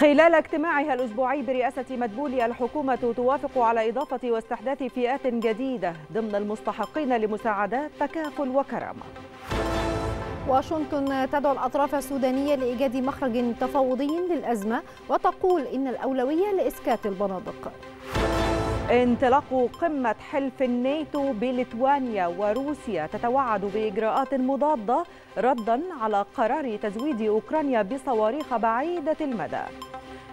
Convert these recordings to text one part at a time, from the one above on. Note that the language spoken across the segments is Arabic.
خلال اجتماعها الأسبوعي برئاسة مدبولي الحكومة توافق على إضافة واستحداث فئات جديدة ضمن المستحقين لمساعدات تكافل وكرامة واشنطن تدعو الأطراف السودانية لإيجاد مخرج تفاوضي للأزمة وتقول إن الأولوية لإسكات البنادق انطلاق قمة حلف الناتو بليتوانيا وروسيا تتوعد بإجراءات مضادة ردا على قرار تزويد أوكرانيا بصواريخ بعيدة المدى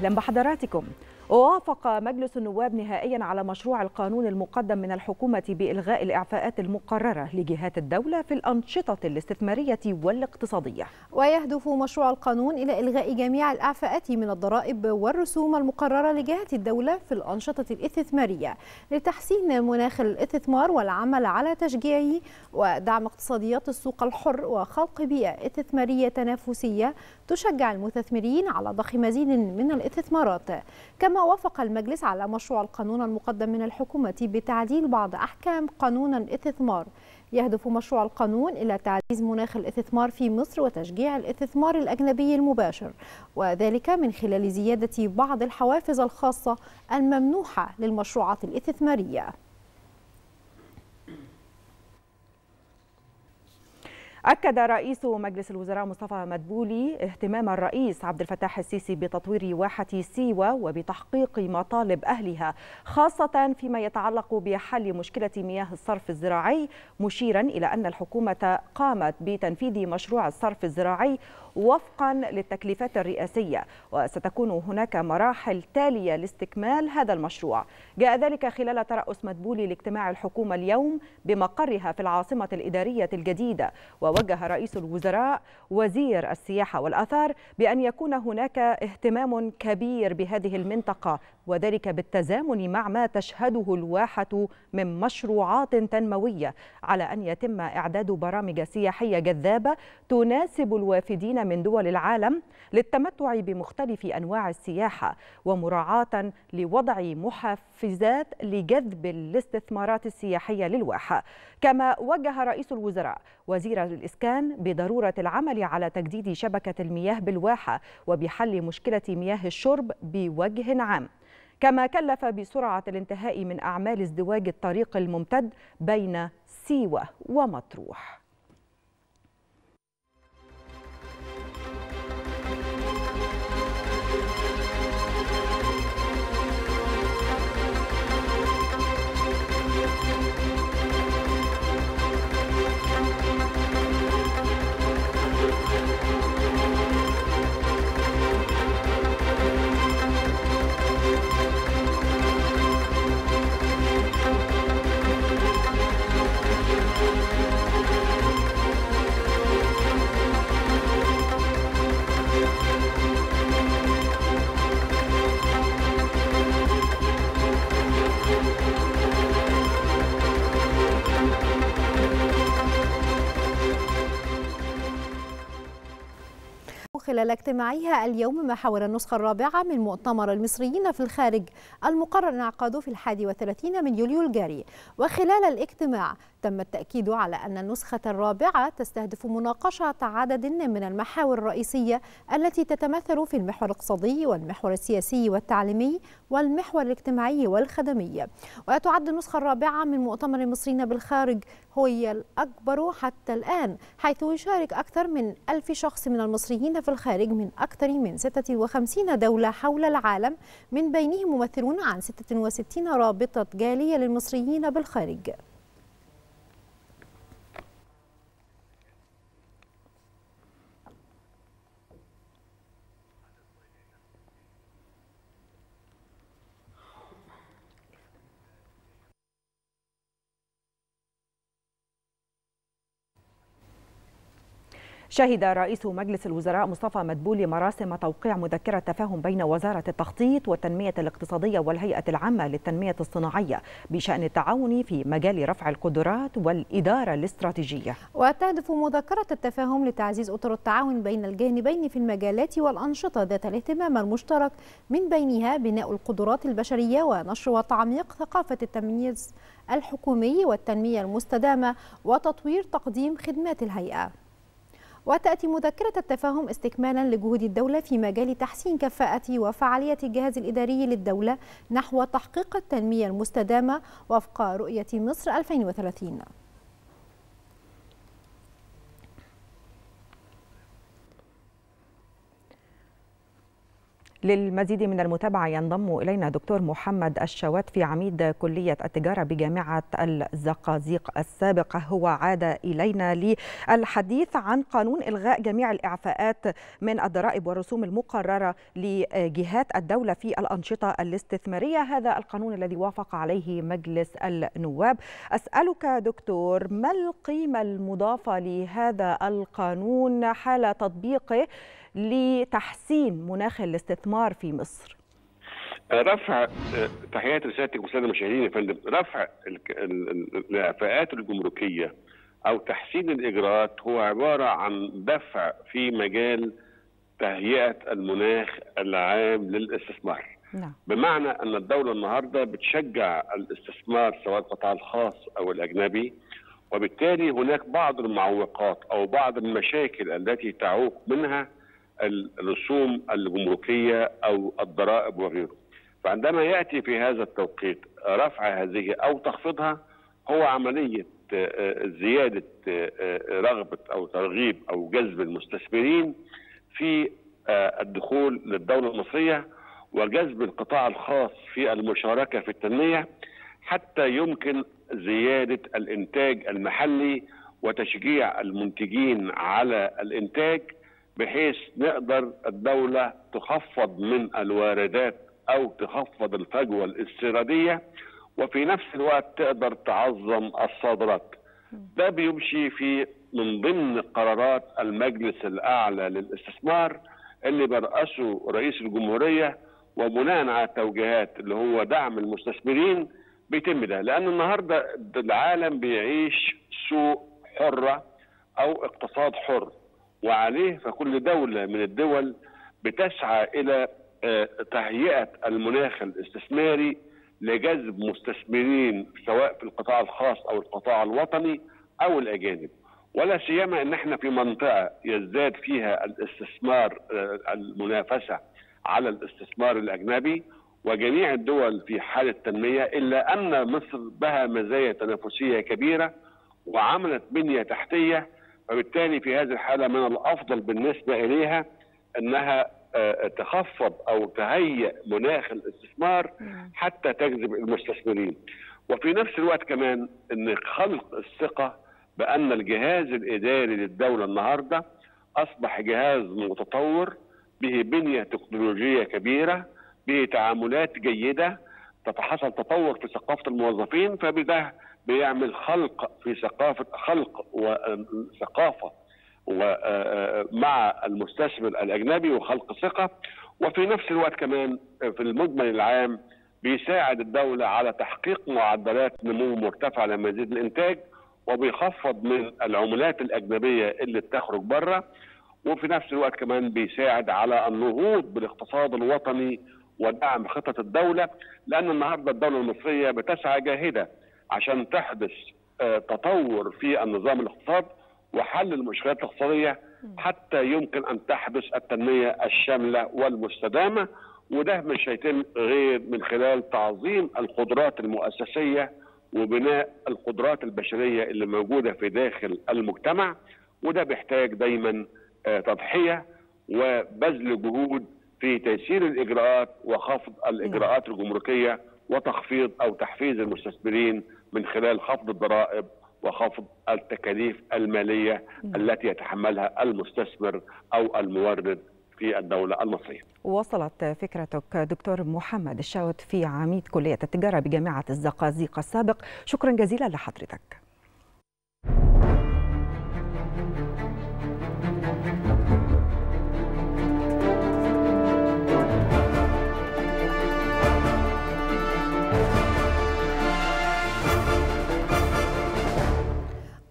أهلا بحضراتكم ووافق مجلس النواب نهائيا على مشروع القانون المقدم من الحكومة بإلغاء الإعفاءات المقررة لجهات الدولة في الأنشطة الاستثمارية والاقتصادية ويهدف مشروع القانون إلى إلغاء جميع الإعفاءات من الضرائب والرسوم المقررة لجهات الدولة في الأنشطة الاستثمارية لتحسين مناخ الاستثمار والعمل على تشجيعه ودعم اقتصاديات السوق الحر وخلق بيئة استثمارية تنافسية تشجع المستثمرين على ضخ مزيد من الاستثمارات كما كما وافق المجلس على مشروع القانون المقدم من الحكومة بتعديل بعض أحكام قانون الاستثمار يهدف مشروع القانون إلى تعزيز مناخ الاستثمار في مصر وتشجيع الاستثمار الأجنبي المباشر وذلك من خلال زيادة بعض الحوافز الخاصة الممنوحة للمشروعات الاستثمارية أكد رئيس مجلس الوزراء مصطفى مدبولي اهتمام الرئيس عبد الفتاح السيسي بتطوير واحة سيوة وبتحقيق مطالب أهلها خاصة فيما يتعلق بحل مشكلة مياه الصرف الزراعي مشيرا إلى أن الحكومة قامت بتنفيذ مشروع الصرف الزراعي وفقا للتكليفات الرئاسية وستكون هناك مراحل تالية لاستكمال هذا المشروع جاء ذلك خلال ترأس مدبولي لاجتماع الحكومة اليوم بمقرها في العاصمة الإدارية الجديدة ووجه رئيس الوزراء وزير السياحة والآثار بأن يكون هناك اهتمام كبير بهذه المنطقة وذلك بالتزامن مع ما تشهده الواحة من مشروعات تنموية على أن يتم إعداد برامج سياحية جذابة تناسب الوافدين من دول العالم للتمتع بمختلف أنواع السياحة ومراعاة لوضع محفزات لجذب الاستثمارات السياحية للواحة كما وجه رئيس الوزراء وزير الإسكان بضرورة العمل على تجديد شبكة المياه بالواحة وبحل مشكلة مياه الشرب بوجه عام كما كلف بسرعة الانتهاء من أعمال ازدواج الطريق الممتد بين سيوة ومطروح خلال اجتماعها اليوم محاور النسخة الرابعة من مؤتمر المصريين في الخارج المقرر انعقاده في الحادي وثلاثين من يوليو الجاري وخلال الاجتماع تم التأكيد على أن النسخة الرابعة تستهدف مناقشة عدد من المحاور الرئيسية التي تتمثل في المحور الاقتصادي والمحور السياسي والتعليمي والمحور الاجتماعي والخدمي وتعد النسخة الرابعة من مؤتمر المصريين بالخارج هي الأكبر حتى الآن حيث يشارك أكثر من ألف شخص من المصريين في الخارج من أكثر من 56 دولة حول العالم من بينهم ممثلون عن 66 رابطة جالية للمصريين بالخارج شهد رئيس مجلس الوزراء مصطفى مدبولي مراسم توقيع مذكرة تفاهم بين وزارة التخطيط والتنمية الاقتصادية والهيئة العامة للتنمية الصناعية بشأن التعاون في مجال رفع القدرات والإدارة الاستراتيجية وتهدف مذكرة التفاهم لتعزيز أطر التعاون بين الجانبين في المجالات والأنشطة ذات الاهتمام المشترك من بينها بناء القدرات البشرية ونشر وتعميق ثقافة التمييز الحكومي والتنمية المستدامة وتطوير تقديم خدمات الهيئة وتأتي مذكرة التفاهم استكمالا لجهود الدولة في مجال تحسين كفاءة وفعالية الجهاز الإداري للدولة نحو تحقيق التنمية المستدامة وفق رؤية مصر 2030 للمزيد من المتابعة ينضم إلينا دكتور محمد في عميد كلية التجارة بجامعة الزقازيق السابقة هو عاد إلينا للحديث عن قانون إلغاء جميع الإعفاءات من الضرائب والرسوم المقررة لجهات الدولة في الأنشطة الاستثمارية هذا القانون الذي وافق عليه مجلس النواب أسألك دكتور ما القيمة المضافة لهذا القانون حال تطبيقه لتحسين مناخ الاستثمار في مصر؟ رفع تحياتي لسيادتك وساده المشاهدين يا فندم رفع الاعفاءات الجمركيه او تحسين الاجراءات هو عباره عن دفع في مجال تهيئه المناخ العام للاستثمار لا. نعم. بمعنى ان الدوله النهارده بتشجع الاستثمار سواء القطاع الخاص او الاجنبي وبالتالي هناك بعض المعوقات او بعض المشاكل التي تعوق منها الرسوم الجمركيه او الضرائب وغيره. فعندما ياتي في هذا التوقيت رفع هذه او تخفيضها هو عمليه آه، زياده آه، آه، رغبه او ترغيب او جذب المستثمرين في الدخول للدوله المصريه وجذب القطاع الخاص في المشاركه في التنميه حتى يمكن زياده الانتاج المحلي وتشجيع المنتجين على الانتاج بحيث نقدر الدولة تخفض من الواردات أو تخفض الفجوة الاستيرادية وفي نفس الوقت تقدر تعظم الصادرات ده بيمشي في من ضمن قرارات المجلس الأعلى للاستثمار اللي برأسه رئيس الجمهورية وبناء على التوجيهات اللي هو دعم المستثمرين بيتم ده لأن النهاردة العالم بيعيش سوق حرة أو اقتصاد حر وعليه فكل دولة من الدول بتسعى إلى آه، تهيئة المناخ الاستثماري لجذب مستثمرين سواء في القطاع الخاص أو القطاع الوطني أو الأجانب ولا سيما أن احنا في منطقة يزداد فيها الاستثمار آه، المنافسة على الاستثمار الأجنبي وجميع الدول في حالة تنمية إلا أن مصر بها مزايا تنافسية كبيرة وعملت بنية تحتية فبالتالي في هذه الحاله من الافضل بالنسبه اليها انها آه، تخفض او تهيئ مناخ الاستثمار نعم. حتى تجذب المستثمرين وفي نفس الوقت كمان ان خلق الثقه بان الجهاز الاداري للدوله النهارده اصبح جهاز متطور به بنيه تكنولوجيه كبيره به تعاملات جيده تتحصل تطور في ثقافه الموظفين فبده بيعمل خلق في ثقافه خلق وثقافه ومع آه، آه، المستثمر الاجنبي وخلق ثقه وفي نفس الوقت كمان في المجمل العام بيساعد الدوله على تحقيق معدلات نمو مرتفعه لمزيد الانتاج وبيخفض من العملات الاجنبيه اللي بتخرج بره وفي نفس الوقت كمان بيساعد على النهوض بالاقتصاد الوطني ودعم خطط الدوله لان النهارده الدوله المصريه بتسعى جاهده عشان تحدث آه، تطور في النظام الاقتصاد وحل المشكلات الاقتصاديه حتى يمكن ان تحدث التنميه الشامله والمستدامه وده مش هيتم غير من خلال تعظيم القدرات المؤسسيه وبناء القدرات البشريه اللي موجوده في داخل المجتمع وده بيحتاج دايما آه، تضحيه وبذل جهود في تيسير الاجراءات وخفض الاجراءات الجمركيه وتخفيض او تحفيز المستثمرين من خلال خفض الضرائب وخفض التكاليف الماليه التي يتحملها المستثمر او المورد في الدولة المصرية وصلت فكرتك دكتور محمد الشاوت في عميد كلية التجارة بجامعة الزقازيق السابق شكرا جزيلا لحضرتك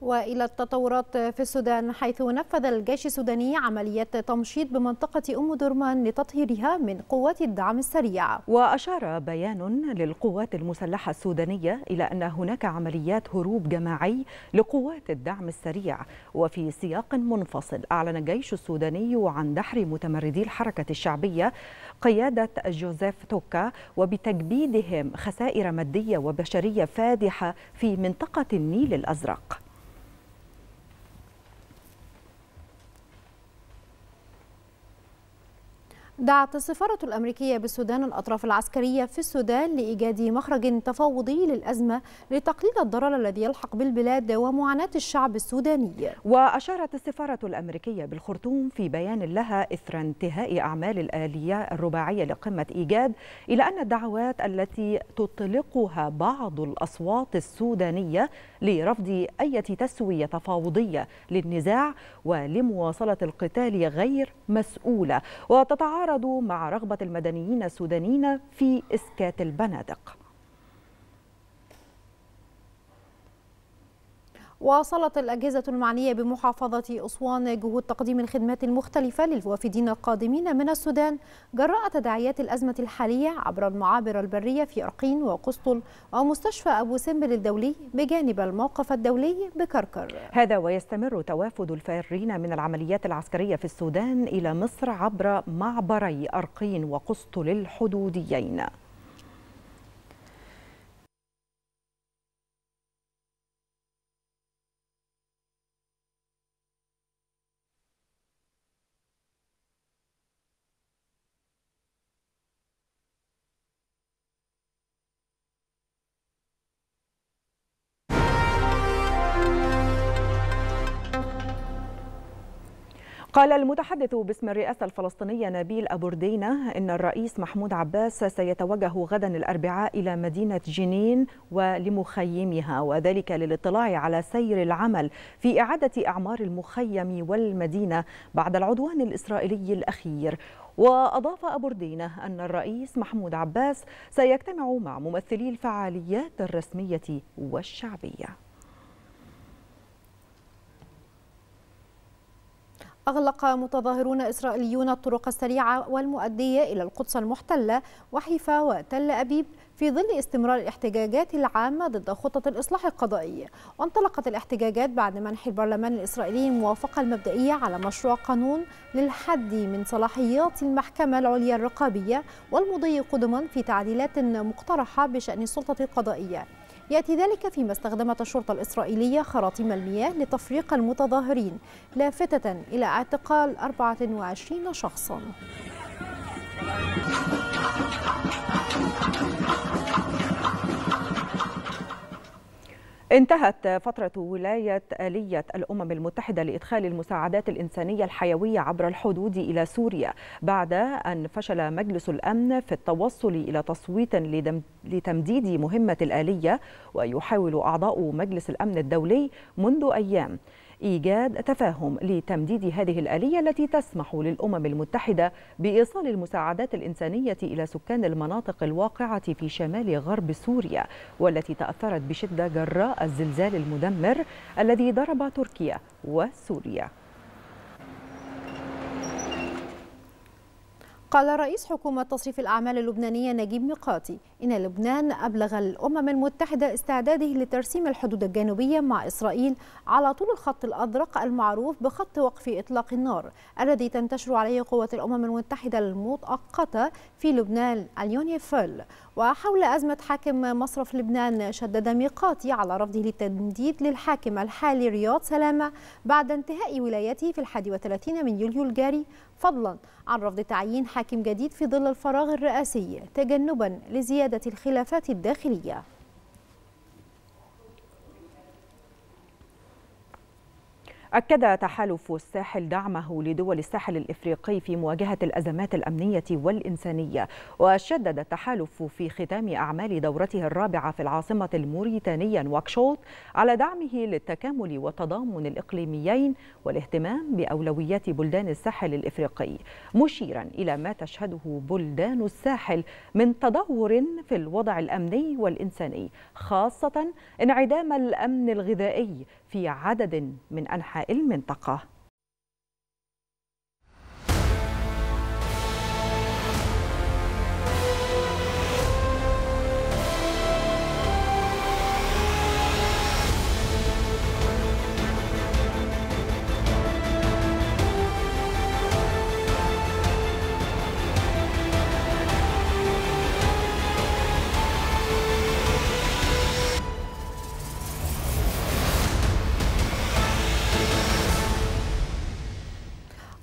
وإلى التطورات في السودان حيث نفذ الجيش السوداني عملية تمشيط بمنطقة أم درمان لتطهيرها من قوات الدعم السريع وأشار بيان للقوات المسلحة السودانية إلى أن هناك عمليات هروب جماعي لقوات الدعم السريع وفي سياق منفصل أعلن الجيش السوداني عن دحر متمردي الحركة الشعبية قيادة جوزيف توكا وبتجبيدهم خسائر مادية وبشرية فادحة في منطقة النيل الأزرق دعت السفارة الأمريكية بالسودان الأطراف العسكرية في السودان لإيجاد مخرج تفاوضي للأزمة لتقليل الضرر الذي يلحق بالبلاد ومعاناة الشعب السوداني وأشارت السفارة الأمريكية بالخرطوم في بيان لها إثر انتهاء أعمال الآلية الرباعية لقمة إيجاد إلى أن الدعوات التي تطلقها بعض الأصوات السودانية لرفض أي تسوية تفاوضية للنزاع ولمواصلة القتال غير مسؤولة وتتعارض تعارض مع رغبة المدنيين السودانيين في إسكات البنادق واصلت الأجهزة المعنية بمحافظة أسوان جهود تقديم الخدمات المختلفة للوافدين القادمين من السودان جراء تداعيات الأزمة الحالية عبر المعابر البرية في أرقين وقسطل ومستشفى أبو سمبل الدولي بجانب الموقف الدولي بكركر هذا ويستمر توافد الفارين من العمليات العسكرية في السودان إلى مصر عبر معبري أرقين وقسطل الحدوديين قال المتحدث باسم الرئاسة الفلسطينية نبيل أبو ردينة إن الرئيس محمود عباس سيتوجه غدا الأربعاء إلى مدينة جنين ولمخيمها وذلك للاطلاع على سير العمل في إعادة أعمار المخيم والمدينة بعد العدوان الإسرائيلي الأخير وأضاف أبو ردينة أن الرئيس محمود عباس سيجتمع مع ممثلي الفعاليات الرسمية والشعبية أغلق متظاهرون إسرائيليون الطرق السريعة والمؤدية إلى القدس المحتلة وحيفا وتل أبيب في ظل استمرار الاحتجاجات العامة ضد خطة الإصلاح القضائي وانطلقت الاحتجاجات بعد منح البرلمان الإسرائيلي الموافقة المبدئية على مشروع قانون للحد من صلاحيات المحكمة العليا الرقابية والمضي قدما في تعديلات مقترحة بشأن السلطة القضائية يأتي ذلك فيما استخدمت الشرطة الإسرائيلية خراطيم المياه لتفريق المتظاهرين لافتة إلى اعتقال 24 شخصاً انتهت فترة ولاية آلية الأمم المتحدة لإدخال المساعدات الإنسانية الحيوية عبر الحدود إلى سوريا بعد أن فشل مجلس الأمن في التوصل إلى تصويت لتمديد مهمة الآلية ويحاول أعضاء مجلس الأمن الدولي منذ أيام إيجاد تفاهم لتمديد هذه الآلية التي تسمح للأمم المتحدة بإيصال المساعدات الإنسانية إلى سكان المناطق الواقعة في شمال غرب سوريا والتي تأثرت بشدة جراء الزلزال المدمر الذي ضرب تركيا وسوريا قال رئيس حكومة تصريف الأعمال اللبنانية نجيب ميقاتي إن لبنان أبلغ الأمم المتحدة استعداده لترسيم الحدود الجنوبية مع إسرائيل على طول الخط الأزرق المعروف بخط وقف إطلاق النار الذي تنتشر عليه قوة الأمم المتحدة المؤقتة في لبنان اليونيفل وحول أزمة حاكم مصرف لبنان شدد ميقاتي على رفضه للتمديد للحاكم الحالي رياض سلامة بعد انتهاء ولايته في 31 من يوليو الجاري فضلا عن رفض تعيين حاكم جديد في ظل الفراغ الرئاسي تجنبا لزيادة الخلافات الداخلية أكد تحالف الساحل دعمه لدول الساحل الإفريقي في مواجهة الأزمات الأمنية والإنسانية وشدد التحالف في ختام أعمال دورته الرابعة في العاصمة الموريتانية نواكشوط على دعمه للتكامل والتضامن الإقليميين والاهتمام بأولويات بلدان الساحل الإفريقي مشيرا إلى ما تشهده بلدان الساحل من تدهور في الوضع الأمني والإنساني خاصة انعدام الأمن الغذائي في عدد من أنحاء المنطقة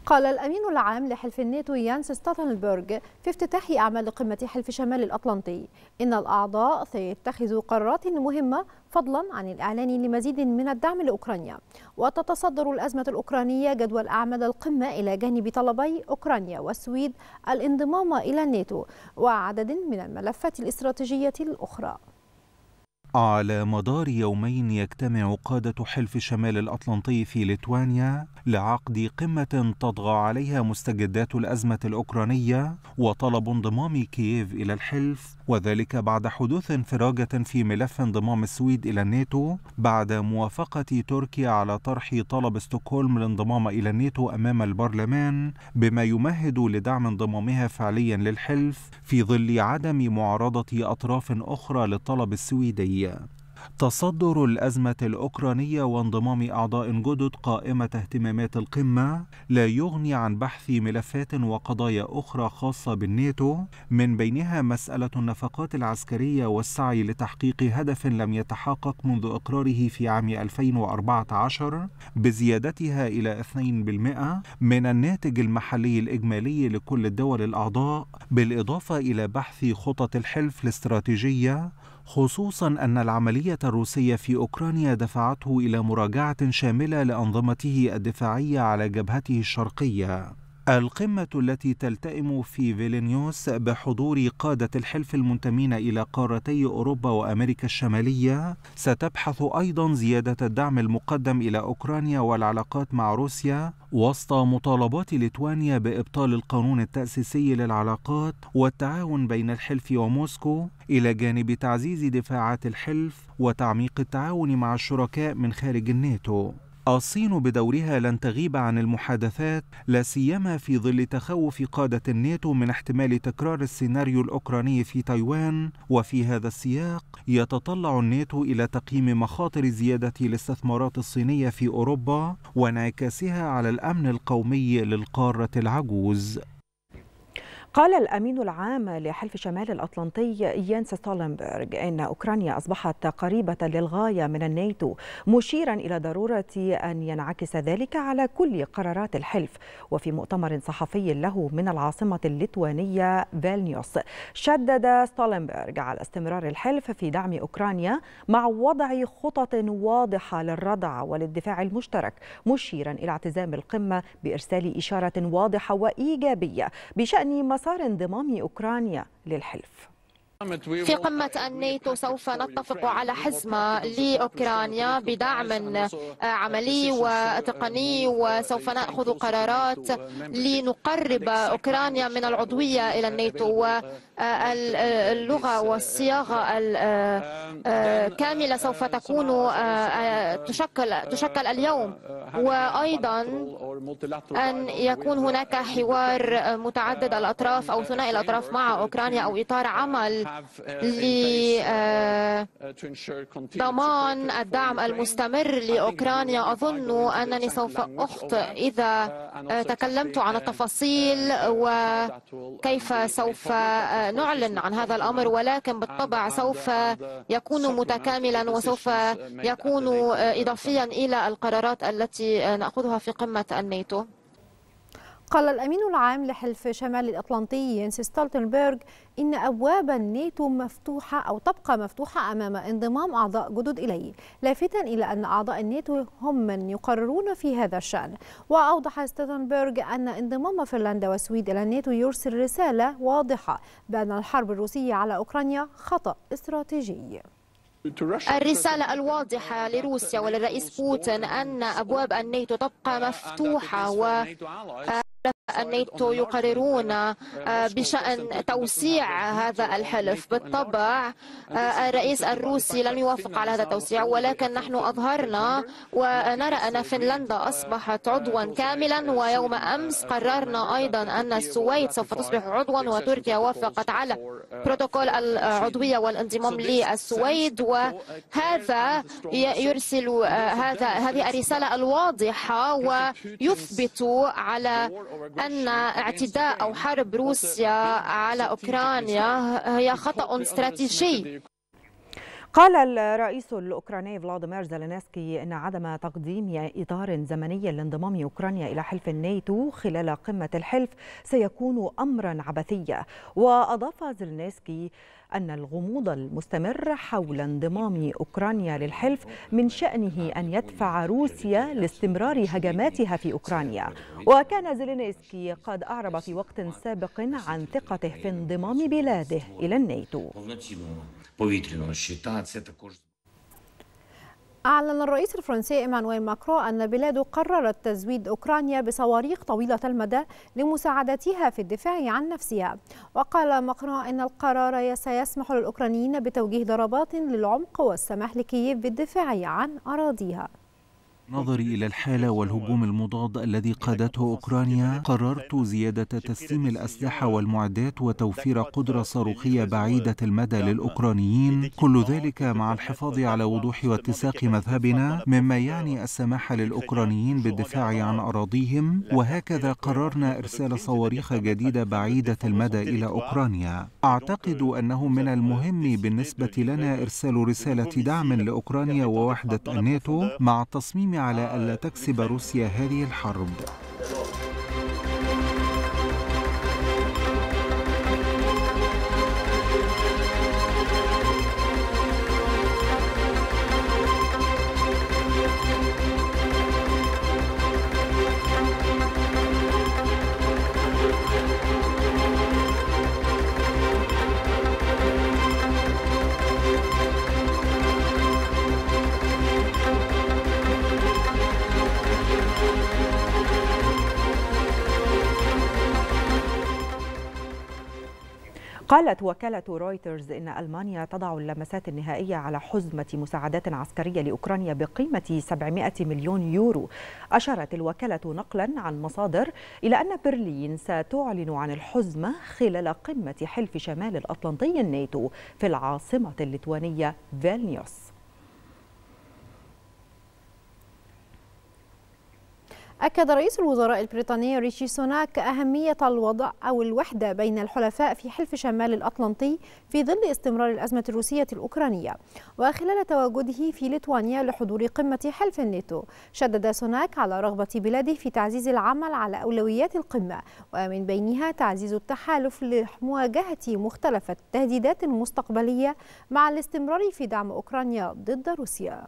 قال الأمين العام لحلف الناتو يانس ستاتنبرغ في افتتاح أعمال قمة حلف شمال الأطلنطي إن الأعضاء سيتخذوا قرارات مهمة فضلا عن الإعلان لمزيد من الدعم لأوكرانيا وتتصدر الأزمة الأوكرانية جدول أعمال القمة إلى جانب طلبي أوكرانيا والسويد الانضمام إلى الناتو وعدد من الملفات الاستراتيجية الأخرى على مدار يومين يجتمع قادة حلف شمال الأطلنطي في ليتوانيا لعقد قمة تطغى عليها مستجدات الأزمة الأوكرانية وطلب انضمام كييف إلى الحلف وذلك بعد حدوث انفراجة في ملف انضمام السويد إلى الناتو بعد موافقة تركيا على طرح طلب ستوكهولم الانضمام إلى الناتو أمام البرلمان بما يمهد لدعم انضمامها فعليا للحلف في ظل عدم معارضة أطراف أخرى للطلب السويدي تصدر الأزمة الأوكرانية وانضمام أعضاء جدد قائمة اهتمامات القمة لا يغني عن بحث ملفات وقضايا أخرى خاصة بالناتو من بينها مسألة النفقات العسكرية والسعي لتحقيق هدف لم يتحقق منذ إقراره في عام 2014 بزيادتها إلى 2% من الناتج المحلي الإجمالي لكل الدول الأعضاء بالإضافة إلى بحث خطط الحلف الاستراتيجية خصوصا أن العملية الروسية في أوكرانيا دفعته إلى مراجعة شاملة لأنظمته الدفاعية على جبهته الشرقية القمة التي تلتئم في فيلينيوس بحضور قادة الحلف المنتمين إلى قارتي أوروبا وأمريكا الشمالية ستبحث أيضا زيادة الدعم المقدم إلى أوكرانيا والعلاقات مع روسيا وسط مطالبات ليتوانيا بإبطال القانون التأسيسي للعلاقات والتعاون بين الحلف وموسكو إلى جانب تعزيز دفاعات الحلف وتعميق التعاون مع الشركاء من خارج الناتو الصين بدورها لن تغيب عن المحادثات لا سيما في ظل تخوف قادة الناتو من احتمال تكرار السيناريو الأوكراني في تايوان وفي هذا السياق يتطلع الناتو إلى تقييم مخاطر زيادة الاستثمارات الصينية في أوروبا وانعكاسها على الأمن القومي للقارة العجوز قال الأمين العام لحلف شمال الأطلنطي يانس ستولنبرغ أن أوكرانيا أصبحت قريبة للغاية من الناتو مشيرا إلى ضرورة أن ينعكس ذلك على كل قرارات الحلف وفي مؤتمر صحفي له من العاصمة الليتوانية فيلنيوس شدد ستولنبرغ على استمرار الحلف في دعم أوكرانيا مع وضع خطط واضحة للردع وللدفاع المشترك مشيرا إلى اعتزام القمة بإرسال إشارة واضحة وإيجابية بشأن مسار اثار انضمام أوكرانيا للحلف في قمة الناتو سوف نتفق على حزمة لأوكرانيا بدعم عملي وتقني وسوف نأخذ قرارات لنقرب أوكرانيا من العضوية إلى الناتو واللغة والصياغة الكاملة سوف تكون آه، تشكل تشكل اليوم وأيضا أن يكون هناك حوار متعدد الأطراف أو ثنائي الأطراف مع أوكرانيا أو إطار عمل Uh, لضمان uh, آه، الدعم المستمر لأوكرانيا أظن أنني سوف أخطئ uh, إذا آه، تكلمت عن التفاصيل وكيف سوف آه، نعلن عن هذا الأمر ولكن بالطبع سوف يكون متكاملا وسوف يكون إضافيا إلى القرارات التي نأخذها في قمة الناتو قال الأمين العام لحلف شمال الأطلنطي ينسي ستالتنبرغ إن أبواب الناتو مفتوحة أو تبقى مفتوحة أمام انضمام أعضاء جدد إليه لافتا إلى أن أعضاء الناتو هم من يقررون في هذا الشأن وأوضح ستالتنبرغ أن انضمام فنلندا والسويد إلى الناتو يرسل رسالة واضحة بأن الحرب الروسية على أوكرانيا خطأ استراتيجي الرسالة الواضحة لروسيا وللرئيس بوتين أن أبواب الناتو تبقى مفتوحة و الناتو يقررون آه، بشأن توسيع هذا الحلف بالطبع آه، الرئيس الروسي لم يوافق على هذا التوسيع ولكن نحن أظهرنا ونرى أن فنلندا أصبحت عضوا كاملا ويوم أمس قررنا أيضا أن السويد سوف تصبح عضوا وتركيا وافقت على بروتوكول العضوية والانضمام للسويد وهذا يرسل آه، هذا هذه الرسالة الواضحة ويثبت على أن اعتداء أو حرب روسيا على أوكرانيا هي خطأ استراتيجي قال الرئيس الأوكراني فلاديمير زيلينسكي أن عدم تقديم إطار زمني لانضمام أوكرانيا إلى حلف الناتو خلال قمة الحلف سيكون أمرا عبثيا وأضاف زيلينسكي أن الغموض المستمر حول انضمام أوكرانيا للحلف من شأنه أن يدفع روسيا لاستمرار هجماتها في أوكرانيا وكان زيلينسكي قد أعرب في وقت سابق عن ثقته في انضمام بلاده إلى الناتو أعلن الرئيس الفرنسي إيمانويل ماكرون أن بلاده قررت تزويد أوكرانيا بصواريخ طويلة المدى لمساعدتها في الدفاع عن نفسها وقال ماكرون أن القرار سيسمح للأوكرانيين بتوجيه ضربات للعمق والسماح لكييف بالدفاع عن أراضيها نظري إلى الحالة والهجوم المضاد الذي قادته أوكرانيا قررت زيادة تسليم الأسلحة والمعدات وتوفير قدرة صاروخية بعيدة المدى للأوكرانيين كل ذلك مع الحفاظ على وضوح واتساق مذهبنا مما يعني السماح للأوكرانيين بالدفاع عن أراضيهم وهكذا قررنا إرسال صواريخ جديدة بعيدة المدى إلى أوكرانيا أعتقد أنه من المهم بالنسبة لنا إرسال رسالة دعم لأوكرانيا ووحدة الناتو مع تصميم على ألا تكسب روسيا هذه الحرب قالت وكالة رويترز إن ألمانيا تضع اللمسات النهائية على حزمة مساعدات عسكرية لأوكرانيا بقيمة 700 مليون يورو أشارت الوكالة نقلا عن مصادر إلى أن برلين ستعلن عن الحزمة خلال قمة حلف شمال الأطلنطي الناتو في العاصمة الليتوانية فيلنيوس أكد رئيس الوزراء البريطاني ريشي سوناك أهمية الوضع أو الوحدة بين الحلفاء في حلف شمال الأطلنطي في ظل استمرار الأزمة الروسية الأوكرانية وخلال تواجده في ليتوانيا لحضور قمة حلف الناتو شدد سوناك على رغبة بلاده في تعزيز العمل على أولويات القمة ومن بينها تعزيز التحالف لمواجهة مختلف التهديدات المستقبلية مع الاستمرار في دعم أوكرانيا ضد روسيا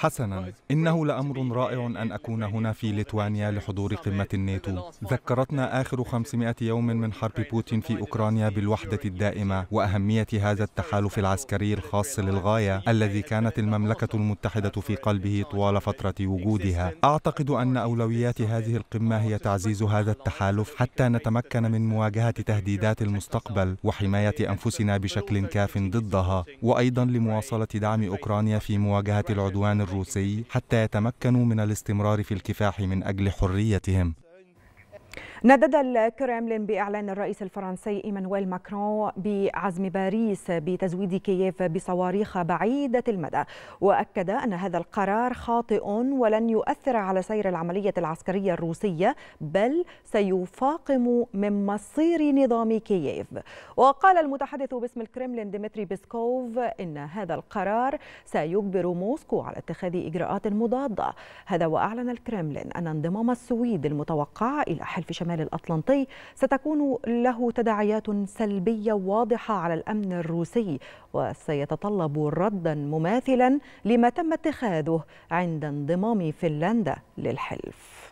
حسنا انه لامر رائع ان اكون هنا في ليتوانيا لحضور قمه الناتو ذكرتنا اخر 500 يوم من حرب بوتين في اوكرانيا بالوحده الدائمه واهميه هذا التحالف العسكري الخاص للغايه الذي كانت المملكه المتحده في قلبه طوال فتره وجودها اعتقد ان اولويات هذه القمه هي تعزيز هذا التحالف حتى نتمكن من مواجهه تهديدات المستقبل وحمايه انفسنا بشكل كاف ضدها وايضا لمواصله دعم اوكرانيا في مواجهه العدوان الروسي حتى يتمكنوا من الاستمرار في الكفاح من أجل حريتهم ندد الكرملين بإعلان الرئيس الفرنسي إيمانويل ماكرون بعزم باريس بتزويد كييف بصواريخ بعيدة المدى وأكد أن هذا القرار خاطئ ولن يؤثر على سير العملية العسكرية الروسية بل سيفاقم من مصير نظام كييف وقال المتحدث باسم الكرملين ديمتري بيسكوف إن هذا القرار سيجبر موسكو على اتخاذ إجراءات مضادة هذا وأعلن الكرملين أن انضمام السويد المتوقع إلى حلف شمال الشمال الأطلنطي ستكون له تداعيات سلبية واضحة على الأمن الروسي وسيتطلب ردا مماثلا لما تم اتخاذه عند انضمام فنلندا للحلف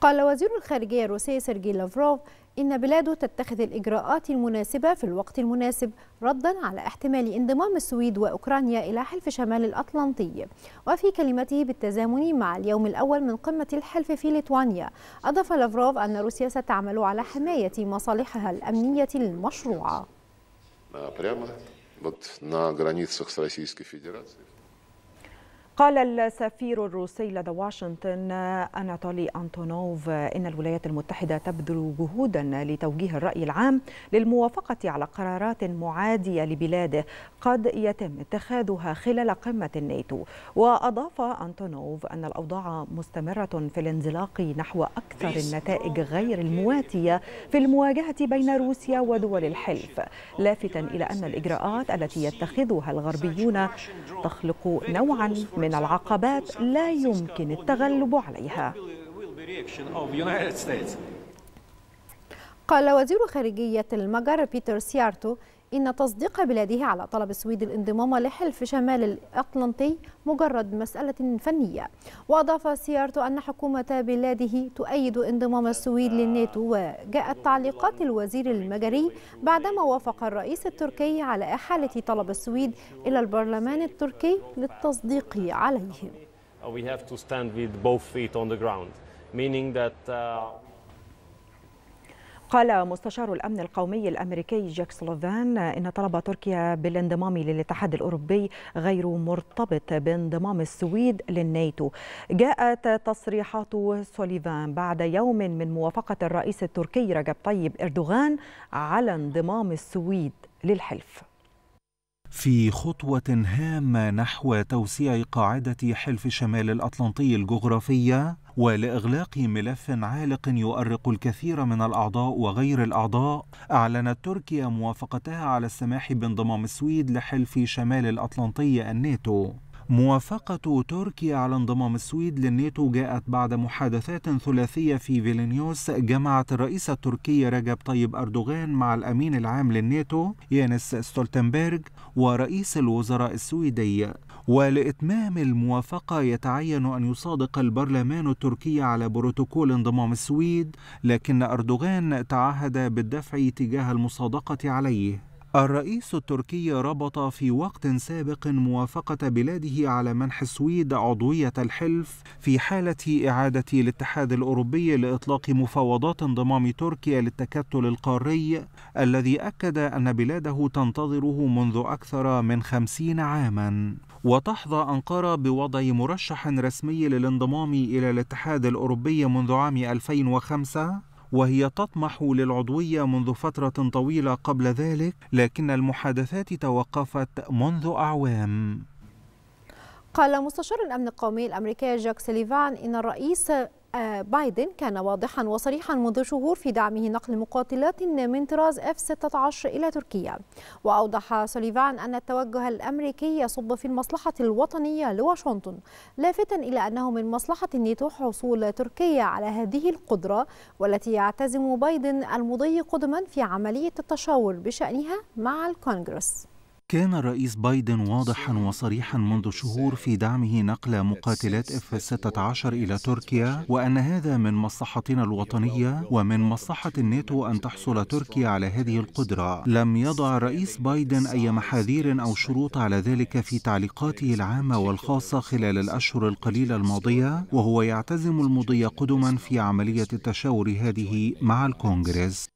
قال وزير الخارجية الروسي سيرجي لافروف إن بلاده تتخذ الإجراءات المناسبة في الوقت المناسب ردا على احتمال انضمام السويد وأوكرانيا إلى حلف شمال الأطلنطي وفي كلمته بالتزامن مع اليوم الأول من قمة الحلف في ليتوانيا أضاف لافروف أن روسيا ستعمل على حماية مصالحها الأمنية المشروعة آه، قال السفير الروسي لدى واشنطن أناتولي أنتونوف إن الولايات المتحدة تبذل جهودا لتوجيه الرأي العام للموافقة على قرارات معادية لبلاده قد يتم اتخاذها خلال قمة الناتو وأضاف أنتونوف أن الأوضاع مستمرة في الانزلاق نحو أكثر النتائج غير المواتية في المواجهة بين روسيا ودول الحلف لافتا إلى أن الإجراءات التي يتخذها الغربيون تخلق نوعا من من العقبات لا يمكن التغلب عليها قال وزير خارجية المجر بيتر سيارتو إن تصديق بلاده على طلب السويد الانضمام لحلف شمال الأطلنطي مجرد مسألة فنية وأضاف سيارتو أن حكومة بلاده تؤيد انضمام السويد للناتو وجاءت تعليقات الوزير المجري بعدما وافق الرئيس التركي على إحالة طلب السويد إلى البرلمان التركي للتصديق عليه. قال مستشار الأمن القومي الأمريكي جاك سلوفان إن طلب تركيا بالانضمام للاتحاد الأوروبي غير مرتبط بانضمام السويد للناتو جاءت تصريحات سوليفان بعد يوم من موافقة الرئيس التركي رجب طيب إردوغان على انضمام السويد للحلف في خطوة هامة نحو توسيع قاعدة حلف شمال الأطلنطي الجغرافية ولإغلاق ملف عالق يؤرق الكثير من الأعضاء وغير الأعضاء أعلنت تركيا موافقتها على السماح بانضمام السويد لحلف شمال الأطلنطي الناتو موافقة تركيا على انضمام السويد للناتو جاءت بعد محادثات ثلاثية في فيلنيوس جمعت الرئيس التركي رجب طيب أردوغان مع الأمين العام للناتو يانس ستولتنبرغ ورئيس الوزراء السويدي ولإتمام الموافقة يتعين أن يصادق البرلمان التركي على بروتوكول انضمام السويد لكن أردوغان تعهد بالدفع تجاه المصادقة عليه الرئيس التركي ربط في وقت سابق موافقة بلاده على منح السويد عضوية الحلف في حالة إعادة الاتحاد الأوروبي لإطلاق مفاوضات انضمام تركيا للتكتل القاري الذي أكد أن بلاده تنتظره منذ أكثر من خمسين عاماً وتحظى أنقرة بوضع مرشح رسمي للانضمام إلى الاتحاد الأوروبي منذ عام 2005 وهي تطمح للعضوية منذ فترة طويلة قبل ذلك لكن المحادثات توقفت منذ أعوام قال مستشار الأمن القومي الأمريكي جاك سليفان إن الرئيس بايدن كان واضحا وصريحا منذ شهور في دعمه نقل مقاتلات من طراز اف 16 الى تركيا واوضح سوليفان ان التوجه الامريكي يصب في المصلحه الوطنيه لواشنطن لافتا الى انه من مصلحه النيتو حصول تركيا على هذه القدره والتي يعتزم بايدن المضي قدما في عمليه التشاور بشانها مع الكونغرس كان الرئيس بايدن واضحا وصريحا منذ شهور في دعمه نقل مقاتلات اف 16 الى تركيا وان هذا من مصلحتنا الوطنيه ومن مصلحه الناتو ان تحصل تركيا على هذه القدره. لم يضع الرئيس بايدن اي محاذير او شروط على ذلك في تعليقاته العامه والخاصه خلال الاشهر القليله الماضيه وهو يعتزم المضي قدما في عمليه التشاور هذه مع الكونغرس.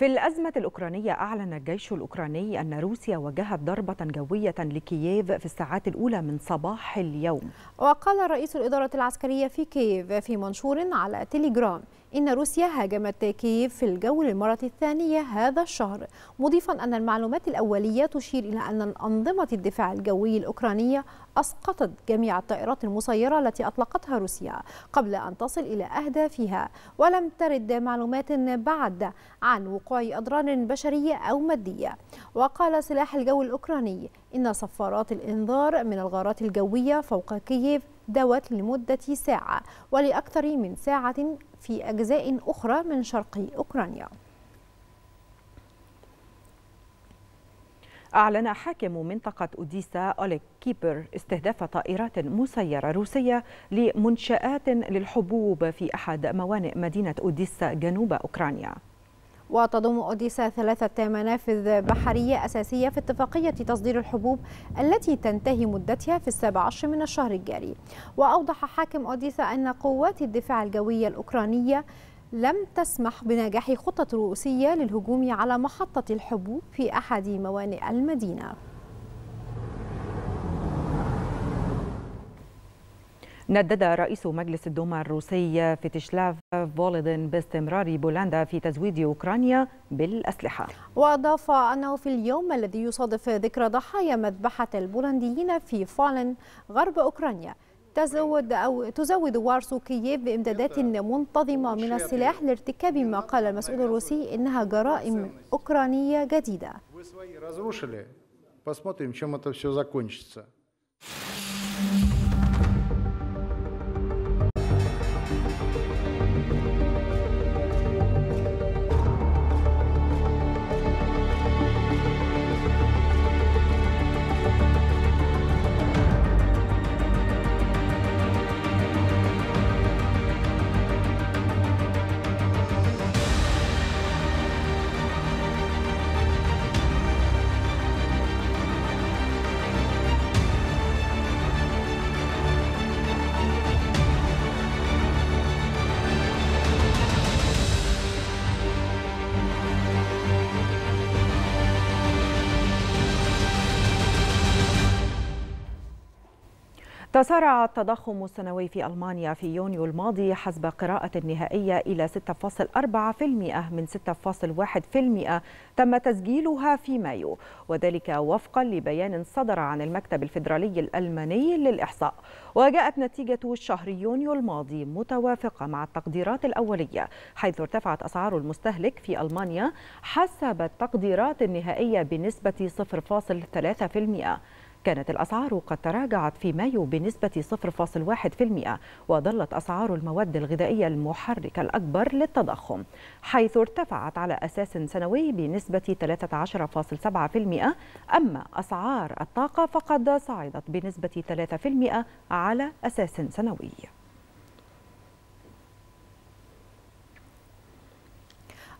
في الأزمة الأوكرانية أعلن الجيش الأوكراني أن روسيا وجهت ضربة جوية لكييف في الساعات الأولى من صباح اليوم وقال رئيس الإدارة العسكرية في كييف في منشور على تليجرام إن روسيا هاجمت كييف في الجو للمرة الثانية هذا الشهر مضيفا أن المعلومات الأولية تشير إلى أن أنظمة الدفاع الجوي الأوكرانية أسقطت جميع الطائرات المسيرة التي أطلقتها روسيا قبل أن تصل إلى أهدافها ولم ترد معلومات بعد عن وقوع أضرار بشرية أو مادية وقال سلاح الجو الأوكراني إن صفارات الإنذار من الغارات الجوية فوق كييف دوت لمدة ساعة ولأكثر من ساعة في أجزاء أخرى من شرق أوكرانيا أعلن حاكم منطقة أوديسا أوليك كيبر استهداف طائرات مسيرة روسية لمنشآت للحبوب في أحد موانئ مدينة أوديسا جنوب أوكرانيا وتضم أوديسا ثلاثة منافذ بحرية أساسية في اتفاقية تصدير الحبوب التي تنتهي مدتها في السابع عشر من الشهر الجاري وأوضح حاكم أوديسا أن قوات الدفاع الجوية الأوكرانية لم تسمح بنجاح خطط روسية للهجوم على محطة الحبوب في أحد موانئ المدينة ندد رئيس مجلس الدوما الروسي فيتشلاف فولودين باستمرار بولندا في تزويد أوكرانيا بالأسلحة وأضاف أنه في اليوم الذي يصادف ذكرى ضحايا مذبحة البولنديين في فالن غرب أوكرانيا تزود أو تزود وارسو كييف بإمدادات منتظمة من السلاح لارتكاب ما قال المسؤول الروسي إنها جرائم أوكرانية جديدة. تسارع التضخم السنوي في ألمانيا في يونيو الماضي حسب قراءة نهائية إلى 6.4% من 6.1% تم تسجيلها في مايو وذلك وفقا لبيان صدر عن المكتب الفيدرالي الألماني للإحصاء وجاءت نتيجة شهر يونيو الماضي متوافقة مع التقديرات الأولية حيث ارتفعت أسعار المستهلك في ألمانيا حسب التقديرات النهائية بنسبة 0.3% كانت الأسعار قد تراجعت في مايو بنسبة 0.1% وظلت أسعار المواد الغذائية المحرك الأكبر للتضخم حيث ارتفعت على أساس سنوي بنسبة 13.7% أما أسعار الطاقة فقد صعدت بنسبة 3% على أساس سنوي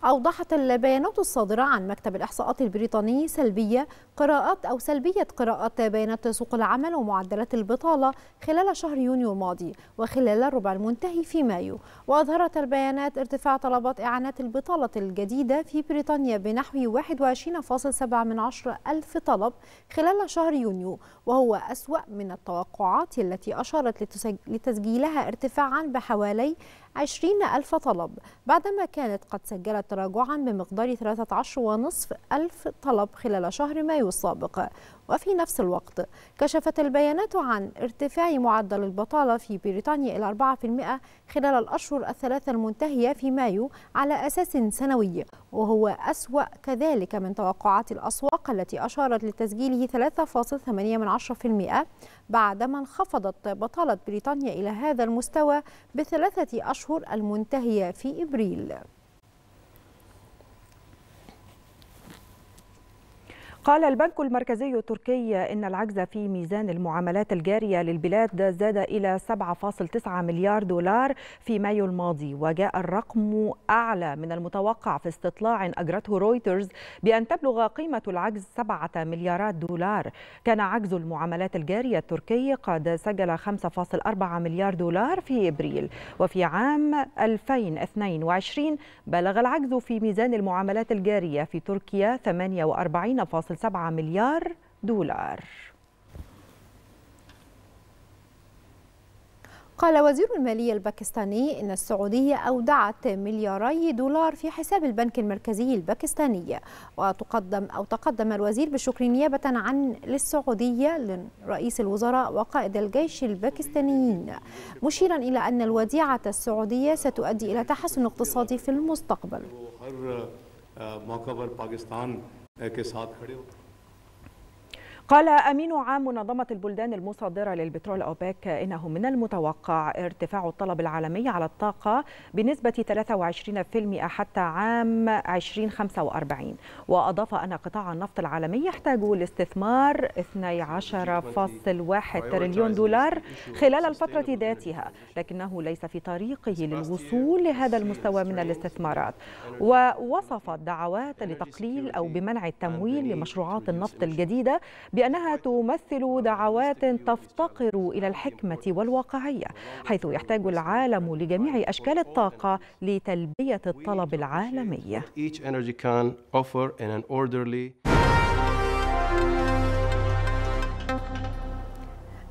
أوضحت البيانات الصادرة عن مكتب الإحصاءات البريطاني سلبية قراءات أو سلبية قراءات بيانات سوق العمل ومعدلات البطالة خلال شهر يونيو الماضي وخلال الربع المنتهي في مايو وأظهرت البيانات ارتفاع طلبات إعانات البطالة الجديدة في بريطانيا بنحو 21.7 من عشر ألف طلب خلال شهر يونيو وهو أسوأ من التوقعات التي أشارت لتسجيلها ارتفاعا بحوالي 20 ألف طلب بعدما كانت قد سجلت تراجعا بمقدار 13.5 ألف طلب خلال شهر مايو السابق وفي نفس الوقت كشفت البيانات عن ارتفاع معدل البطالة في بريطانيا إلى 4% خلال الأشهر الثلاثة المنتهية في مايو على أساس سنوي وهو أسوأ كذلك من توقعات الأسواق التي أشارت لتسجيله 3.8% بعدما انخفضت بطالة بريطانيا إلى هذا المستوى بثلاثة أشهر المنتهية في إبريل قال البنك المركزي التركي إن العجز في ميزان المعاملات الجارية للبلاد زاد إلى 7.9 مليار دولار في مايو الماضي وجاء الرقم أعلى من المتوقع في استطلاع أجرته رويترز بأن تبلغ قيمة العجز 7 مليارات دولار كان عجز المعاملات الجارية التركي قد سجل 5.4 مليار دولار في إبريل وفي عام 2022 بلغ العجز في ميزان المعاملات الجارية في تركيا 48.6 7 مليار دولار قال وزير المالية الباكستاني إن السعودية أودعت ملياري دولار في حساب البنك المركزي الباكستاني وتقدم أو تقدم الوزير بالشكر نيابة عن للسعودية لرئيس الوزراء وقائد الجيش الباكستانيين مشيرا إلى أن الوديعة السعودية ستؤدي إلى تحسن اقتصادي في المستقبل کے ساتھ کھڑے ہوتے ہیں قال أمين عام منظمة البلدان المصدرة للبترول أوبك إنه من المتوقع ارتفاع الطلب العالمي على الطاقة بنسبة 23% حتى عام 2045 وأضاف أن قطاع النفط العالمي يحتاج لاستثمار 12.1 تريليون دولار خلال الفترة ذاتها لكنه ليس في طريقه للوصول لهذا المستوى من الاستثمارات ووصف الدعوات لتقليل أو بمنع التمويل لمشروعات النفط الجديدة بأنها تمثل دعوات تفتقر إلى الحكمة والواقعية حيث يحتاج العالم لجميع أشكال الطاقة لتلبية الطلب العالمي.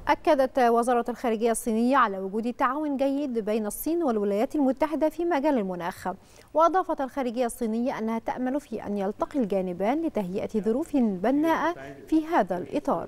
أكدت وزارة الخارجية الصينية على وجود تعاون جيد بين الصين والولايات المتحدة في مجال المناخ وأضافت الخارجية الصينية أنها تأمل في أن يلتقي الجانبان لتهيئة ظروف بناءة في هذا الإطار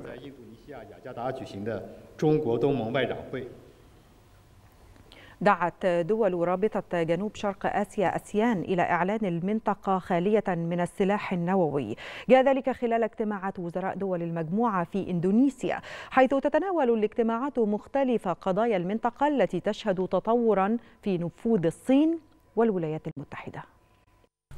دعت دول رابطة جنوب شرق آسيا أسيان إلى إعلان المنطقة خالية من السلاح النووي جاء ذلك خلال اجتماعات وزراء دول المجموعة في إندونيسيا حيث تتناول الاجتماعات مختلف قضايا المنطقة التي تشهد تطورا في نفوذ الصين والولايات المتحدة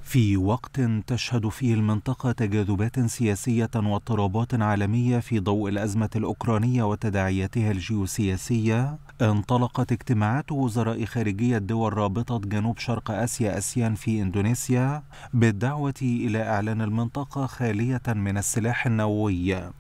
في وقت تشهد فيه المنطقة تجاذبات سياسية واضطرابات عالمية في ضوء الأزمة الأوكرانية وتداعياتها الجيوسياسية، انطلقت اجتماعات وزراء خارجية دول رابطة جنوب شرق آسيا أسيان في إندونيسيا بالدعوة إلى إعلان المنطقة خالية من السلاح النووي.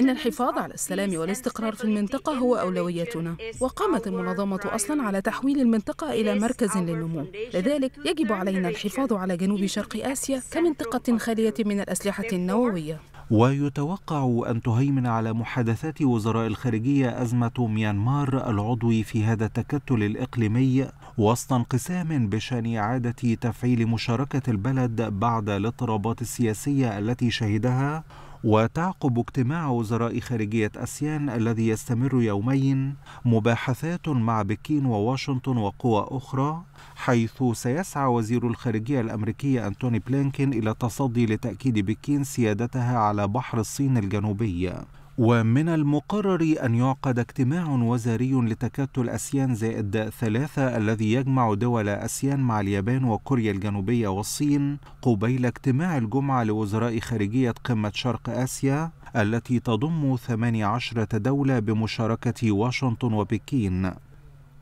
إن الحفاظ على السلام والاستقرار في المنطقة هو أولويتنا وقامت المنظمة أصلا على تحويل المنطقة إلى مركز للنمو لذلك يجب علينا الحفاظ على جنوب شرق آسيا كمنطقة خالية من الأسلحة النووية ويتوقع أن تهيمن على محادثات وزراء الخارجية أزمة ميانمار العضو في هذا التكتل الإقليمي وسط انقسام بشأن إعادة تفعيل مشاركة البلد بعد الاضطرابات السياسية التي شهدها وتعقب اجتماع وزراء خارجية أسيان الذي يستمر يومين مباحثات مع بكين وواشنطن وقوى أخرى حيث سيسعى وزير الخارجية الأمريكي أنتوني بلينكين إلى التصدي لتأكيد بكين سيادتها على بحر الصين الجنوبي ومن المقرر أن يعقد اجتماع وزاري لتكتل أسيان زائد ثلاثة الذي يجمع دول أسيان مع اليابان وكوريا الجنوبية والصين قبيل اجتماع الجمعة لوزراء خارجية قمة شرق آسيا التي تضم 18 دولة بمشاركة واشنطن وبكين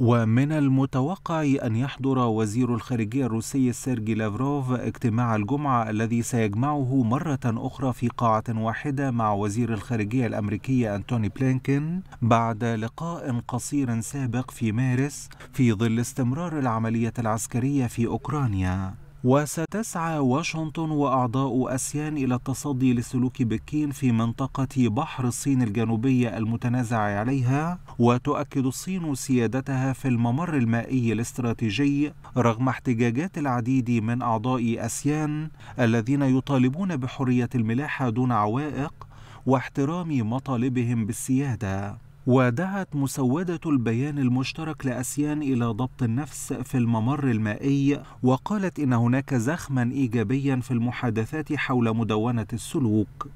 ومن المتوقع أن يحضر وزير الخارجية الروسي سيرجي لافروف اجتماع الجمعة الذي سيجمعه مرة أخرى في قاعة واحدة مع وزير الخارجية الأمريكية أنتوني بلينكين بعد لقاء قصير سابق في مارس في ظل استمرار العملية العسكرية في أوكرانيا وستسعى واشنطن وأعضاء أسيان إلى التصدي لسلوك بكين في منطقة بحر الصين الجنوبية المتنازع عليها وتؤكد الصين سيادتها في الممر المائي الاستراتيجي رغم احتجاجات العديد من أعضاء أسيان الذين يطالبون بحرية الملاحة دون عوائق واحترام مطالبهم بالسيادة ودعت مسودة البيان المشترك لأسيان إلى ضبط النفس في الممر المائي وقالت إن هناك زخما إيجابيا في المحادثات حول مدونة السلوك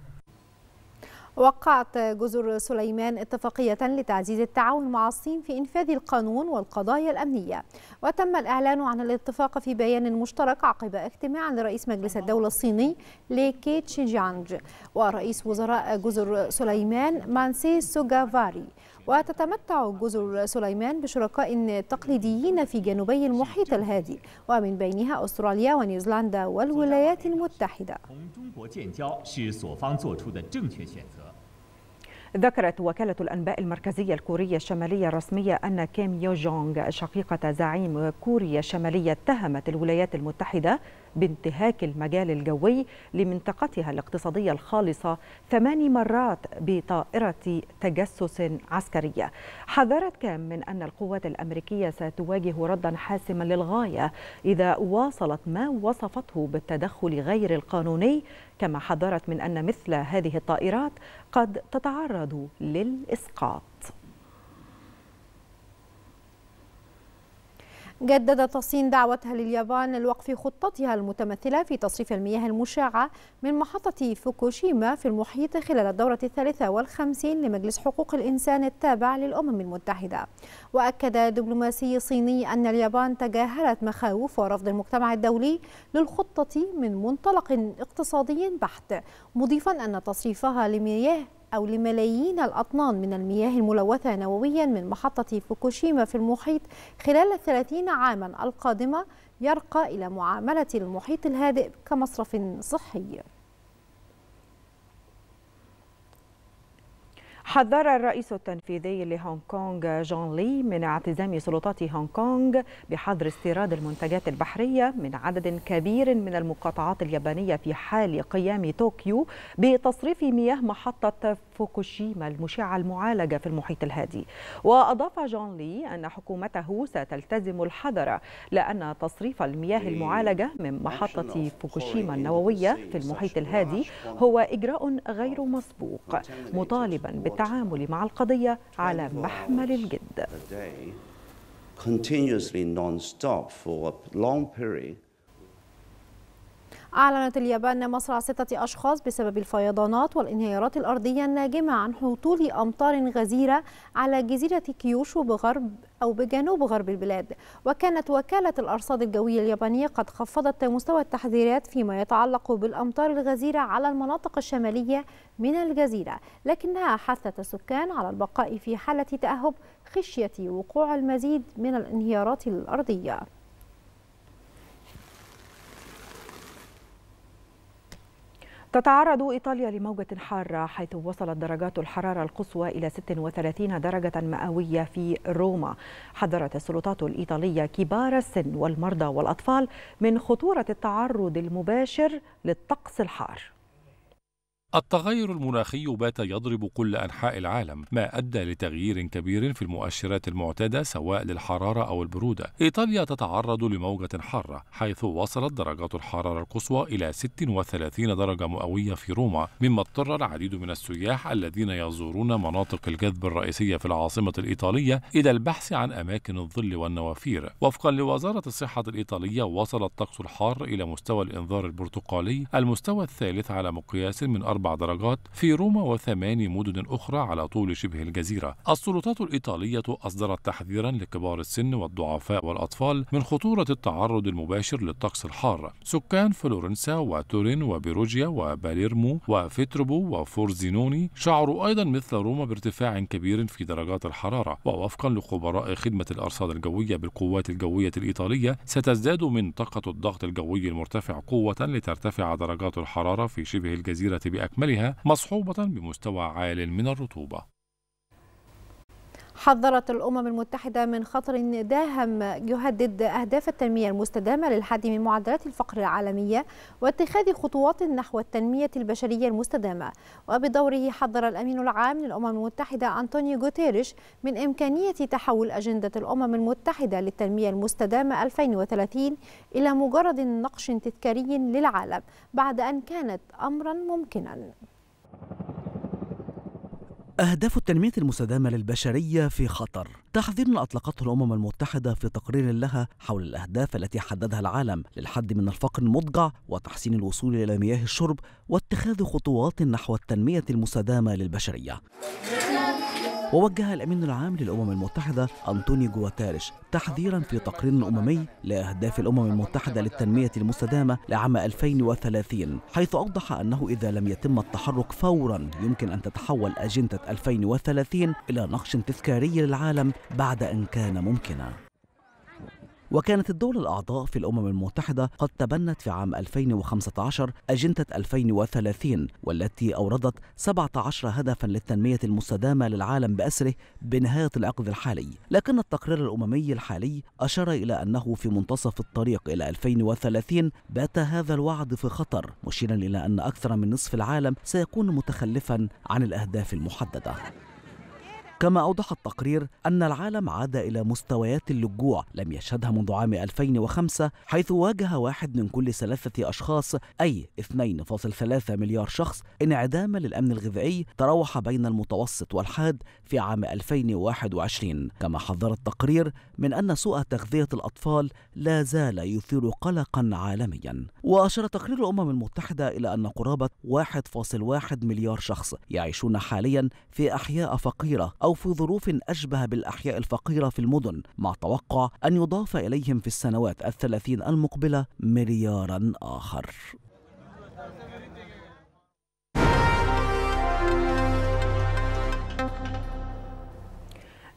وقعت جزر سليمان اتفاقية لتعزيز التعاون مع الصين في إنفاذ القانون والقضايا الأمنية وتم الإعلان عن الاتفاق في بيان مشترك عقب اجتماع لرئيس مجلس الدولة الصيني لي كي ورئيس وزراء جزر سليمان مانسي سوغافاري وتتمتع جزر سليمان بشركاء تقليديين في جنوبي المحيط الهادي ومن بينها أستراليا ونيوزيلندا والولايات المتحدة ذكرت وكالة الأنباء المركزية الكورية الشمالية الرسمية أن كيم يو جونغ شقيقة زعيم كوريا الشمالية اتهمت الولايات المتحدة بانتهاك المجال الجوي لمنطقتها الاقتصادية الخالصة ثماني مرات بطائرة تجسس عسكرية حذرت كام من أن القوات الأمريكية ستواجه ردا حاسما للغاية إذا واصلت ما وصفته بالتدخل غير القانوني كما حذرت من أن مثل هذه الطائرات قد تتعرض للإسقاط جددت الصين دعوتها لليابان لوقف خطتها المتمثلة في تصريف المياه المشعة من محطة فوكوشيما في المحيط خلال الدورة الثالثة والخمسين لمجلس حقوق الإنسان التابع للأمم المتحدة وأكد دبلوماسي صيني أن اليابان تجاهلت مخاوف ورفض المجتمع الدولي للخطة من منطلق اقتصادي بحت مضيفا أن تصريفها لمياه أو لملايين الأطنان من المياه الملوثة نوويا من محطة فوكوشيما في المحيط خلال الثلاثين عاما القادمة يرقى إلى معاملة المحيط الهادئ كمصرف صحي حذر الرئيس التنفيذي لهونغ كونغ جون لي من اعتزام سلطات هونغ كونغ بحظر استيراد المنتجات البحرية من عدد كبير من المقاطعات اليابانية في حال قيام طوكيو بتصريف مياه محطة فوكوشيما المشعة المعالجة في المحيط الهادي وأضاف جون لي أن حكومته ستلتزم الحذر لأن تصريف المياه إيه، المعالجة من محطة فوكوشيما النووية في المحيط الهادي هو إجراء غير مسبوق مطالبا بالتعامل التعامل مع القضية على محمل الجد. أعلنت اليابان مصرع ستة أشخاص بسبب الفيضانات والانهيارات الأرضية الناجمة عن هطول أمطار غزيرة على جزيرة كيوشو بغرب أو بجنوب غرب البلاد وكانت وكالة الأرصاد الجوية اليابانية قد خفضت مستوى التحذيرات فيما يتعلق بالأمطار الغزيرة على المناطق الشمالية من الجزيرة لكنها حثت السكان على البقاء في حالة تأهب خشية وقوع المزيد من الانهيارات الأرضية تتعرض إيطاليا لموجة حارة حيث وصلت درجات الحرارة القصوى إلى 36 درجة مئوية في روما حذرت السلطات الإيطالية كبار السن والمرضى والأطفال من خطورة التعرض المباشر للطقس الحار التغير المناخي بات يضرب كل أنحاء العالم ما أدى لتغيير كبير في المؤشرات المعتادة سواء للحرارة أو البرودة إيطاليا تتعرض لموجة حارة حيث وصلت درجات الحرارة القصوى إلى 36 درجة مئوية في روما مما اضطر العديد من السياح الذين يزورون مناطق الجذب الرئيسية في العاصمة الإيطالية إلى البحث عن أماكن الظل والنوافير وفقا لوزارة الصحة الإيطالية وصل الطقس الحار إلى مستوى الإنذار البرتقالي المستوى الثالث على مقياس من أربع درجات في روما وثمان مدن أخرى على طول شبه الجزيرة السلطات الإيطالية أصدرت تحذيرا لكبار السن والضعفاء والأطفال من خطورة التعرض المباشر للطقس الحار سكان فلورنسا وتورين وبيروجيا وباليرمو وفيتربو وفورزينوني شعروا أيضا مثل روما بارتفاع كبير في درجات الحرارة ووفقا لخبراء خدمة الأرصاد الجوية بالقوات الجوية الإيطالية ستزداد منطقة الضغط الجوي المرتفع قوة لترتفع درجات الحرارة في شبه الجزيرة بأكثر أكملها مصحوبة بمستوى عال من الرطوبة حذرت الأمم المتحدة من خطر داهم يهدد أهداف التنمية المستدامة للحد من معدلات الفقر العالمية واتخاذ خطوات نحو التنمية البشرية المستدامة وبدوره حذر الأمين العام للأمم المتحدة أنطونيو غوتيريش من إمكانية تحول أجندة الأمم المتحدة للتنمية المستدامة 2030 إلى مجرد نقش تذكاري للعالم بعد أن كانت أمرا ممكنا أهداف التنمية المستدامة للبشرية في خطر تحذير أطلقته الأمم المتحدة في تقرير لها حول الأهداف التي حددها العالم للحد من الفقر المضجع وتحسين الوصول إلى مياه الشرب واتخاذ خطوات نحو التنمية المستدامة للبشرية ووجه الأمين العام للأمم المتحدة أنطوني جواتارش تحذيرا في تقرير أممي لأهداف الأمم المتحدة للتنمية المستدامة لعام 2030 حيث أوضح أنه إذا لم يتم التحرك فورا يمكن أن تتحول أجندة 2030 إلى نقش تذكاري للعالم بعد أن كان ممكنا وكانت الدول الأعضاء في الأمم المتحدة قد تبنت في عام 2015 أجندة 2030 والتي أوردت 17 هدفا للتنمية المستدامة للعالم بأسره بنهاية العقد الحالي لكن التقرير الأممي الحالي أشار إلى أنه في منتصف الطريق إلى 2030 بات هذا الوعد في خطر مشيرا إلى أن أكثر من نصف العالم سيكون متخلفا عن الأهداف المحددة كما أوضح التقرير أن العالم عاد إلى مستويات اللجوع لم يشهدها منذ عام 2005 حيث واجه واحد من كل ثلاثة أشخاص أي 2.3 مليار شخص انعداما للأمن الغذائي تراوح بين المتوسط والحاد في عام 2021 كما حذر التقرير من أن سوء تغذية الأطفال لا زال يثير قلقا عالميا وأشار تقرير الأمم المتحدة إلى أن قرابة 1.1 مليار شخص يعيشون حاليا في أحياء فقيرة أو أو في ظروف أشبه بالأحياء الفقيرة في المدن مع توقع أن يضاف إليهم في السنوات الثلاثين المقبلة مليارا آخر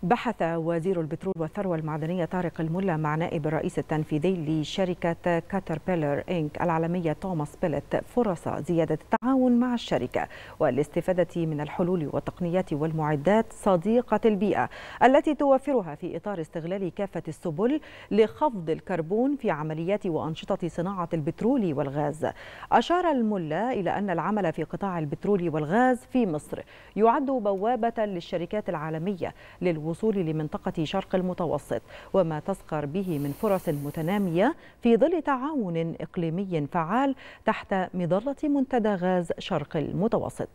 بحث وزير البترول والثروة المعدنية طارق الملا مع نائب الرئيس التنفيذي لشركة كاتربيلر إنك العالمية توماس بيلت فرص زيادة التعاون مع الشركة والاستفادة من الحلول والتقنيات والمعدات صديقة البيئة التي توفرها في إطار استغلال كافة السبل لخفض الكربون في عمليات وأنشطة صناعة البترول والغاز أشار الملا إلى أن العمل في قطاع البترول والغاز في مصر يعد بوابة للشركات العالمية للوصول الوصول لمنطقة شرق المتوسط وما تسقر به من فرص متنامية في ظل تعاون إقليمي فعال تحت مظلة منتدى غاز شرق المتوسط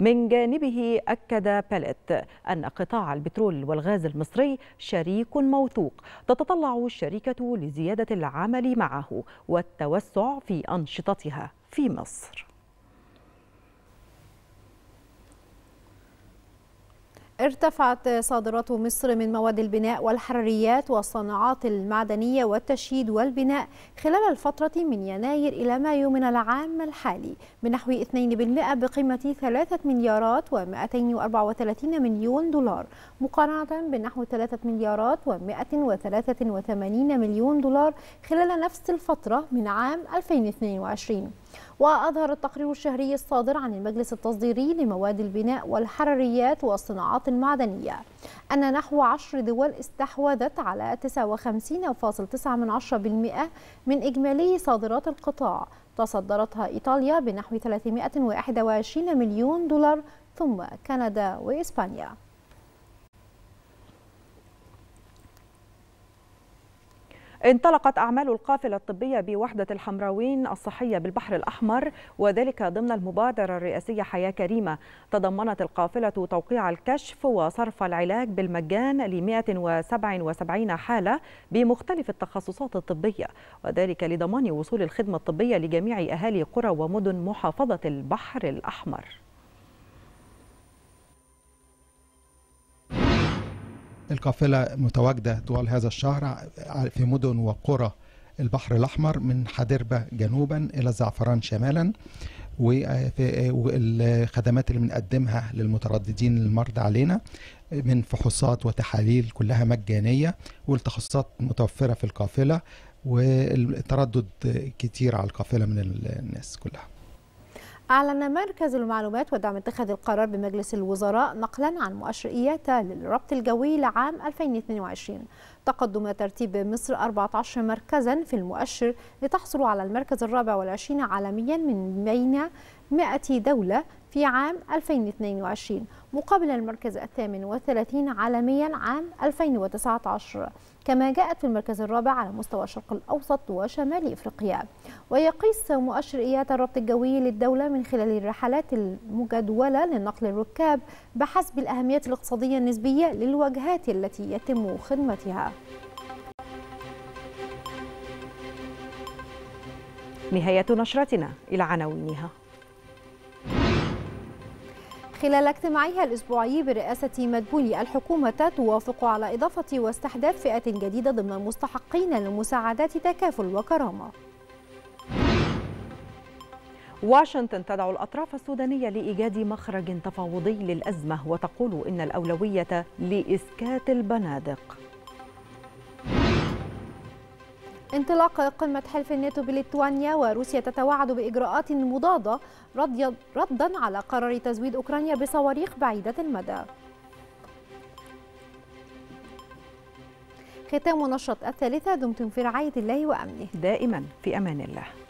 من جانبه أكد باليت أن قطاع البترول والغاز المصري شريك موثوق تتطلع الشركة لزيادة العمل معه والتوسع في أنشطتها في مصر ارتفعت صادرات مصر من مواد البناء والحراريات والصناعات المعدنية والتشييد والبناء خلال الفترة من يناير إلى مايو من العام الحالي بنحو 2% بقيمة 3 مليارات و234 مليون دولار مقارنة بنحو 3 مليارات و183 مليون دولار خلال نفس الفترة من عام 2022 وأظهر التقرير الشهري الصادر عن المجلس التصديري لمواد البناء والحرريات والصناعات المعدنية أن نحو عشر دول استحوذت على 59.9% من إجمالي صادرات القطاع تصدرتها إيطاليا بنحو 321 مليون دولار ثم كندا وإسبانيا انطلقت أعمال القافلة الطبية بوحدة الحمراوين الصحية بالبحر الأحمر وذلك ضمن المبادرة الرئاسية حياة كريمة تضمنت القافلة توقيع الكشف وصرف العلاج بالمجان ل 177 حالة بمختلف التخصصات الطبية وذلك لضمان وصول الخدمة الطبية لجميع أهالي قرى ومدن محافظة البحر الأحمر القافلة متواجدة طوال هذا الشهر في مدن وقرى البحر الأحمر من حدربة جنوبا إلى الزعفران شمالا والخدمات اللي بنقدمها للمترددين المرضى علينا من فحوصات وتحاليل كلها مجانية والتخصصات متوفرة في القافلة والتردد كتير على القافلة من الناس كلها أعلن مركز المعلومات ودعم اتخاذ القرار بمجلس الوزراء نقلا عن إياتا للربط الجوي لعام 2022 تقدم ترتيب مصر 14 مركزا في المؤشر لتحصل على المركز الرابع والعشرين عالميا من بين 100 دولة في عام 2022 مقابل المركز الثامن والثلاثين عالميا عام 2019 كما جاءت في المركز الرابع على مستوى الشرق الأوسط وشمال إفريقيا ويقيس مؤشر إيات الربط الجوي للدولة من خلال الرحلات المجدولة لنقل الركاب بحسب الأهمية الاقتصادية النسبية للوجهات التي يتم خدمتها نهاية نشرتنا إلى عناوينها خلال اجتماعها الأسبوعي برئاسة مدبولي الحكومة توافق على إضافة واستحداث فئة جديدة ضمن المستحقين لمساعدات تكافل وكرامة واشنطن تدعو الأطراف السودانية لإيجاد مخرج تفاوضي للأزمة وتقول إن الأولوية لإسكات البنادق انطلاق قمة حلف الناتو بليتوانيا وروسيا تتوعد بإجراءات مضادة ردا على قرار تزويد أوكرانيا بصواريخ بعيدة المدى ختام نشرة الثالثة دمتم في رعاية الله وأمنه دائما في أمان الله